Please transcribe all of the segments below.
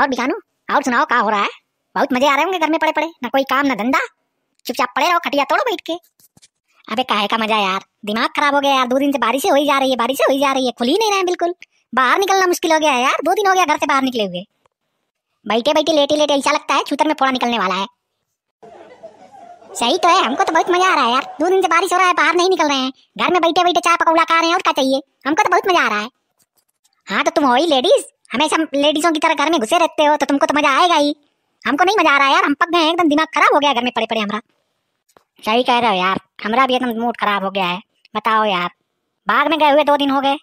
और बिकानू और सुनाओ क्या हो रहा है बहुत मजे आ रहे होंगे घर में पड़े पड़े ना कोई काम ना धंधा चुपचाप पड़े रहो खटिया तोड़ो बैठ के अबे काहे का मजा यार दिमाग खराब हो गया यार दो दिन से बारिश हो ही जा रही है बारिश हो ही जा रही है खुल ही नहीं रहे बिल्कुल बाहर निकलना मुश्किल हो गया है यार दो दिन हो गया घर से बाहर निकले हुए बैठे बैठे लेटे लेटे ऐसा लगता है छूतर में फोड़ा निकलने वाला है सही तो है हमको तो बहुत मजा आ रहा है यार दो दिन से बारिश हो रहा है बाहर नहीं निकल रहे हैं घर में बैठे बैठे चाय पकौड़ा खा रहे हैं और क्या चाहिए हमको तो बहुत मजा आ रहा है हाँ तो तुम हो ही लेडीज हमेशा लेडीजों की तरह घर में घुसे रहते हो तो तुमको तो मजा आएगा ही हमको नहीं मजा आ रहा यार हम पक गए हैं एकदम दिमाग खराब हो गया घर में पड़े पड़े हमारा सही कह रहे हो यार हमारा भी एकदम मूड खराब हो गया है बताओ यार बाग में गए हुए दो दिन हो गए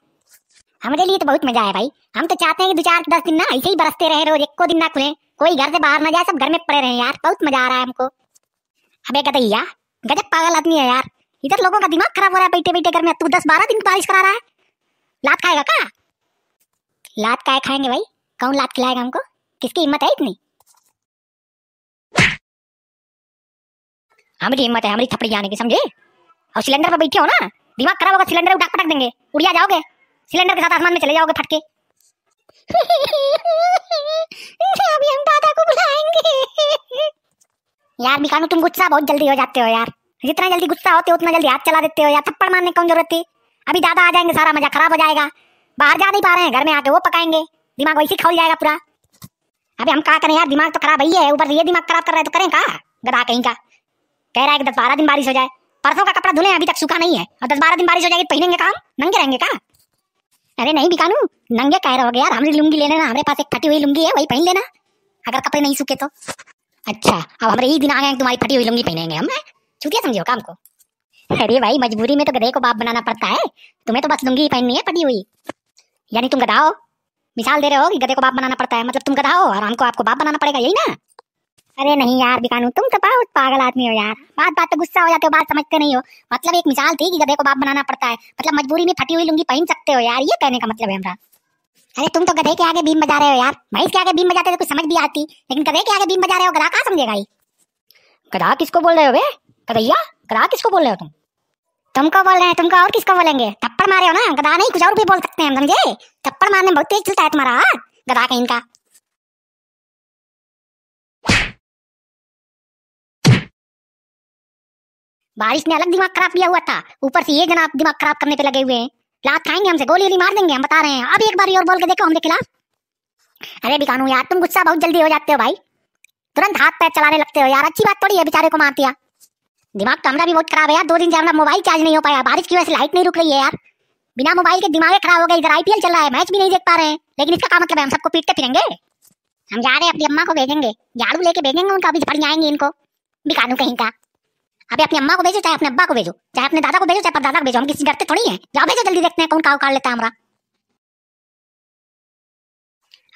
हमारे लिए तो बहुत मजा है भाई हम तो चाहते हैं कि दो चार दस दिन ना ऐसे ही बरसते रहे रोज एक को दिन ना खुले कोई घर से बाहर ना जाए सब घर में पड़े रहे यार बहुत मजा आ रहा है हमको अबे गदैया गजब पागल आदमी है यार इधर लोगों का दिमाग खराब हो रहा है बैठे बैठे घर में तू दस बारह दिन बारिश करा रहा है लात खाएगा का लात काय खाएंगे भाई कौन लात खिलाएगा हमको किसकी हिम्मत है इतनी हमारी हिम्मत है हमारी थपड़ी जाने की समझे और सिलेंडर पर बैठे हो ना दिमाग खराब होगा सिलेंडर उठा पटक देंगे उड़िया जाओगे सिलेंडर के साथ आसमान में चले जाओगे फटके अभी हम दादा को बुलाएंगे यार बिकानू तुम गुस्सा बहुत जल्दी हो जाते हो यार जितना जल्दी गुस्सा होते हो उतना जल्दी हाथ चला देते हो यार थप्पड़ मारने की कौन जरूरत थी अभी दादा आ जाएंगे सारा मजा खराब हो जाएगा बाहर जा नहीं पा रहे हैं घर में आके वो पकाएंगे दिमाग वैसे खोल जाएगा पूरा अबे हम कहा करें यार दिमाग तो खराब ही है ऊपर ये दिमाग खराब कर रहा है तो करें कहा गधा कहीं का कह रहा है कि दस बारह दिन बारिश हो जाए परसों का कपड़ा धुले अभी तक सूखा नहीं है और दस बारह दिन बारिश हो जाएगी तो पहनेंगे काम नंगे रहेंगे कहा अरे नहीं बिकानू नंगे कह रहे हो यार हमारी लुंगी ले लेना हमारे पास एक फटी हुई लुंगी है वही पहन लेना अगर कपड़े नहीं सूखे तो अच्छा अब हमारे यही दिन आ गए तुम्हारी फटी हुई लुंगी पहनेंगे हम छुटिया समझो काम को अरे भाई मजबूरी में तो गधे को बाप बनाना पड़ता है तुम्हें तो बस लुंगी ही पहननी है फटी हुई यानी तुम गधा हो मिसाल दे रहे हो कि गधे को बाप बनाना पड़ता है मतलब तुम गधा हो और हमको आपको बाप बनाना पड़ेगा यही ना अरे नहीं यार बिकानू तुम तो बहुत पागल आदमी हो यार बात बात तो गुस्सा हो जाते हो बात समझते नहीं हो मतलब एक मिसाल थी कि गधे को बाप बनाना पड़ता है मतलब मजबूरी में फटी हुई लुंगी पहन सकते हो यार ये कहने का मतलब है हमारा अरे तुम तो गधे के आगे बीम बजा रहे हो यार भैंस के आगे बीम बजाते तो कुछ समझ भी आती लेकिन गधे के आगे बीम बजा रहे हो गधा कहाँ समझेगा गधा किसको बोल रहे हो बे गधैया गधा किसको बोल रहे हो तुम तुमको बोल रहे हैं तुमको और किसको बोलेंगे तब थप्पड़ मारे हो ना गधा नहीं कुछ और भी बोल सकते हैं समझे थप्पड़ मारने में बहुत तेज चलता है तुम्हारा हाँ? गधा कहीं का बारिश ने अलग दिमाग खराब किया हुआ था ऊपर से ये जनाब दिमाग खराब करने पे लगे हुए हैं लात खाएंगे हमसे गोली वोली मार देंगे हम बता रहे हैं अब एक बार और बोल के देखो हमने खिलाफ अरे बिकानू यार तुम गुस्सा बहुत जल्दी हो जाते हो भाई तुरंत हाथ पैर चलाने लगते हो यार अच्छी बात थोड़ी है बेचारे को मार दिया दिमाग तो हमारा भी बहुत खराब है यार दो दिन से हमारा मोबाइल चार्ज नहीं हो पाया बारिश की वजह से लाइट नहीं रुक रही है यार बिना मोबाइल के दिमागे खराब हो गए इधर आईपीएल चल रहा है मैच भी नहीं देख पा रहे हैं लेकिन इसका क्या है हम सबको पीटते फिरेंगे हम जा रहे हैं अपनी अम्मा को भेजेंगे झाड़ू लेके भेजेंगे उनका अभी झपड़ी आएंगे इनको बिकानू कहीं का अभी अपनी अम्मा को भेजो चाहे अपने अब्बा को भेजो चाहे अपने दादा को भेजो चाहे दादा को भेजो हम किसी डरते थोड़ी है जाओ भेजो जल्दी देखते हैं कौन का उड़ लेता हमारा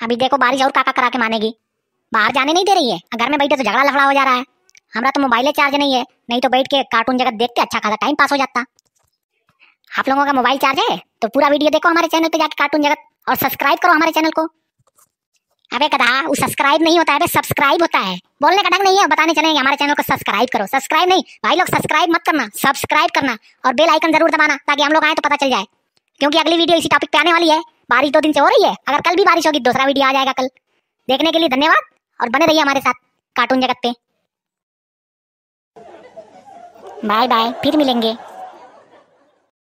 अभी देखो बारिश और काका करा के मानेगी बाहर जाने नहीं दे रही है घर में बैठे तो झगड़ा लफड़ा हो जा रहा है हमारा तो मोबाइल चार्ज नहीं है नहीं तो बैठ के कार्टून जगह देख के अच्छा खासा टाइम पास हो जाता आप लोगों का मोबाइल चार्ज है तो पूरा वीडियो देखो हमारे चैनल पे जाके कार्टून जगत और सब्सक्राइब करो हमारे चैनल को अबे कदा वो सब्सक्राइब नहीं होता है अबे सब्सक्राइब होता है बोलने का ढंग नहीं है बताने चले हमारे चैनल को सब्सक्राइब करो सब्सक्राइब नहीं भाई लोग सब्सक्राइब मत करना सब्सक्राइब करना और बेल आइकन जरूर दबाना ताकि हम लोग आए तो पता चल जाए क्योंकि अगली वीडियो इसी टॉपिक पे आने वाली है बारिश दो दिन से हो रही है अगर कल भी बारिश होगी दूसरा वीडियो आ जाएगा कल देखने के लिए धन्यवाद और बने रहिए हमारे साथ कार्टून जगत पे बाय बाय फिर मिलेंगे